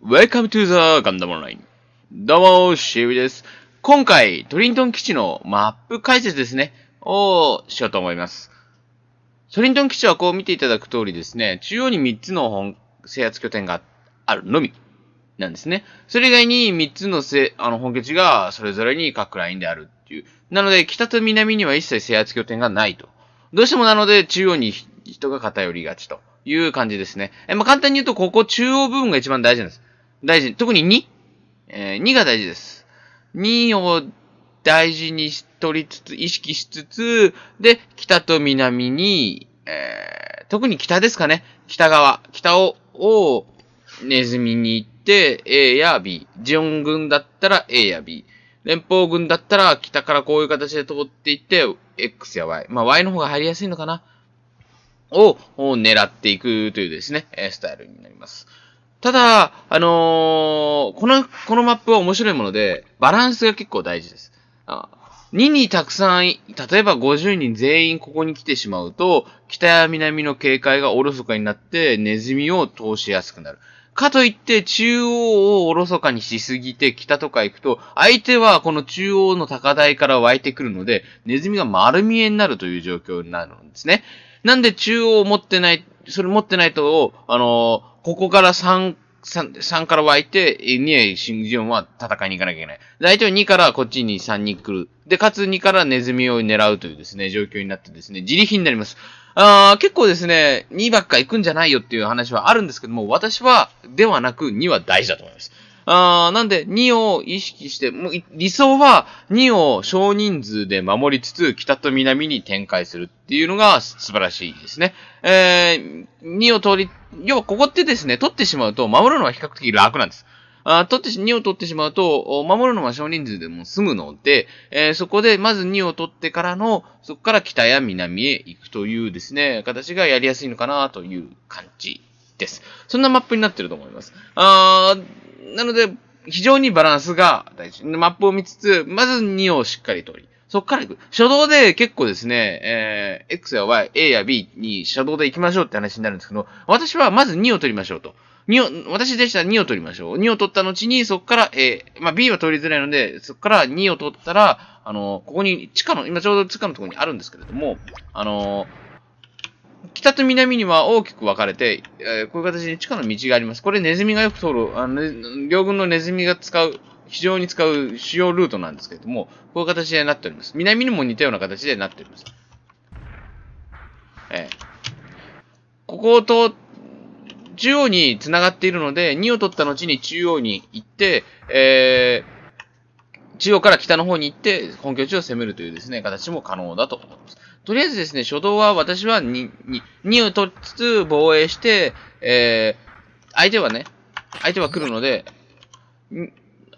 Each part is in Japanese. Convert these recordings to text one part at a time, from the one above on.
Welcome to the Gundam Online どうも、シービです。今回、トリントン基地のマップ解説ですね、をしようと思います。トリントン基地はこう見ていただく通りですね、中央に3つの本制圧拠点があるのみなんですね。それ以外に3つのせあの本拠地がそれぞれに各ラインであるっていう。なので、北と南には一切制圧拠点がないと。どうしてもなので、中央に人が偏りがちという感じですね。えまあ、簡単に言うと、ここ中央部分が一番大事なんです。大事、特に 2?、えー、2が大事です。2を大事にしとりつつ、意識しつつ、で、北と南に、えー、特に北ですかね。北側、北を、をネズミに行って、A や B。ジオン軍だったら A や B。連邦軍だったら北からこういう形で通っていって、X や Y。まあ Y の方が入りやすいのかな。を狙っていくというですね、スタイルになります。ただ、あのー、この、このマップは面白いもので、バランスが結構大事です。あ2にたくさん、例えば50人全員ここに来てしまうと、北や南の警戒がおろそかになって、ネズミを通しやすくなる。かといって、中央をおろそかにしすぎて、北とか行くと、相手はこの中央の高台から湧いてくるので、ネズミが丸見えになるという状況になるんですね。なんで中央を持ってないそれ持ってないと、あのー、ここから3、3、3から湧いて、2へシングジオンは戦いに行かなきゃいけない。大体2からこっちに3に来る。で、かつ2からネズミを狙うというですね、状況になってですね、自利品になります。あー結構ですね、2ばっか行くんじゃないよっていう話はあるんですけども、私は、ではなく2は大事だと思います。あなんで、2を意識して、もう理想は2を少人数で守りつつ、北と南に展開するっていうのが素晴らしいですね。えー、2を通り、要はここってですね、取ってしまうと、守るのは比較的楽なんです。あ取ってし、2を取ってしまうと、守るのは少人数でも済むので、えー、そこでまず2を取ってからの、そこから北や南へ行くというですね、形がやりやすいのかなという感じです。そんなマップになってると思います。あーなので、非常にバランスが大事。マップを見つつ、まず2をしっかり取り、そっから行く。初動で結構ですね、えー、X や Y、A や B に初動で行きましょうって話になるんですけど、私はまず2を取りましょうと。2を、私でしたら2を取りましょう。2を取った後に、そこから、えー、まあ、B は取りづらいので、そこから2を取ったら、あのー、ここに地下の、今ちょうど地下のところにあるんですけれども、あのー北と南には大きく分かれて、えー、こういう形で地下の道があります。これネズミがよく通る、あの両軍のネズミが使う、非常に使う主要ルートなんですけれども、こういう形になっております。南にも似たような形でなっております。えー、ここと、中央に繋がっているので、2を取った後に中央に行って、えー、中央から北の方に行って、本拠地を攻めるというですね、形も可能だと思います。とりあえずですね、初動は私は 2, 2, 2を取りつつ防衛して、えー、相手はね、相手は来るので、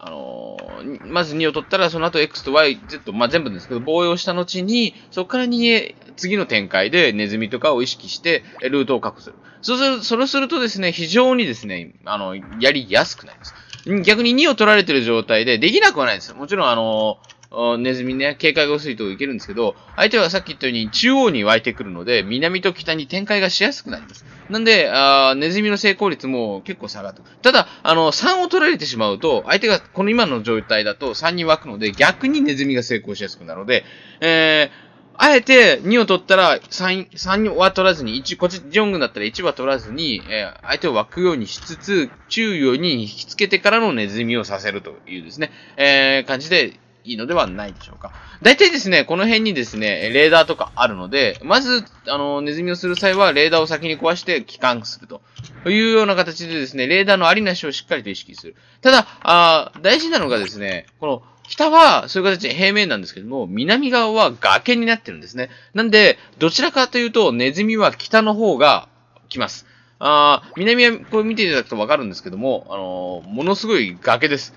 あのー、まず2を取ったら、その後 X と Y、Z、まあ、全部ですけど、防衛をした後に、そこから2へ、次の展開でネズミとかを意識して、ルートを確保する。そうする、それするとですね、非常にですね、あの、やりやすくなります。逆に2を取られてる状態で、できなくはないですよ。もちろん、あのーネズミね、警戒が薄いといけるんですけど、相手はさっき言ったように中央に湧いてくるので、南と北に展開がしやすくなります。なんで、あネズミの成功率も結構下がる。ただ、あの、3を取られてしまうと、相手がこの今の状態だと3に湧くので、逆にネズミが成功しやすくなるので、えー、あえて2を取ったら3、3は取らずに、1、こっち、ジョングだったら1は取らずに、えー、相手を枠ようにしつつ、中央に引きつけてからのネズミをさせるというですね、えー、感じでいいのではないでしょうか。大体ですね、この辺にですね、レーダーとかあるので、まず、あの、ネズミをする際は、レーダーを先に壊して帰還するというような形でですね、レーダーのありなしをしっかりと意識する。ただ、あ大事なのがですね、この、北は、そういう形で平面なんですけども、南側は崖になってるんですね。なんで、どちらかというと、ネズミは北の方が来ます。あ南は、これ見ていただくとわかるんですけども、あのー、ものすごい崖です。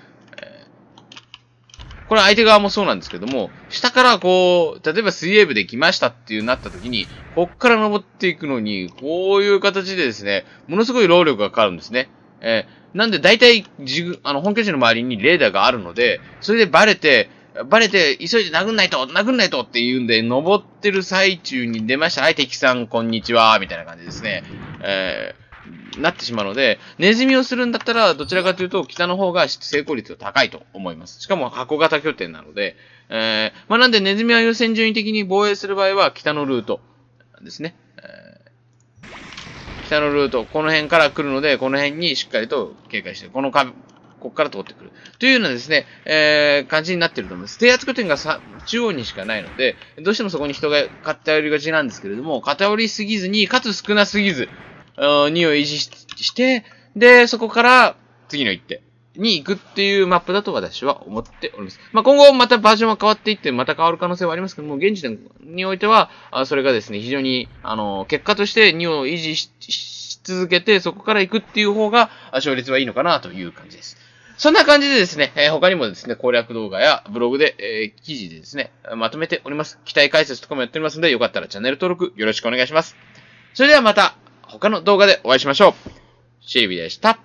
これ相手側もそうなんですけども、下からこう、例えば水泳部で来ましたっていうなった時に、こっから登っていくのに、こういう形でですね、ものすごい労力がかかるんですね。えー、なんで大体、自あの、本拠地の周りにレーダーがあるので、それでバレて、バレて、急いで殴んないと、殴んないとって言うんで、登ってる最中に出ました。はい、敵さん、こんにちは、みたいな感じですね。えーなってしまうので、ネズミをするんだったら、どちらかというと、北の方が成功率が高いと思います。しかも箱型拠点なので、えー、まあ、なんでネズミは優先順位的に防衛する場合は、北のルートですね。えー、北のルート、この辺から来るので、この辺にしっかりと警戒して、この壁、ここから通ってくる。というようなですね、えー、感じになってると思います。低圧拠点がさ中央にしかないので、どうしてもそこに人が偏りがちなんですけれども、偏りすぎずに、かつ少なすぎず、2を維持して、で、そこから次の一手に行くっていうマップだと私は思っております。まあ、今後またバージョンは変わっていって、また変わる可能性はありますけども、現時点においては、それがですね、非常に、あの、結果として2を維持し続けて、そこから行くっていう方が、勝率はいいのかなという感じです。そんな感じでですね、えー、他にもですね、攻略動画やブログで、えー、記事でですね、まとめております。期待解説とかもやっておりますので、よかったらチャンネル登録よろしくお願いします。それではまた他の動画でお会いしましょう。シルビでした。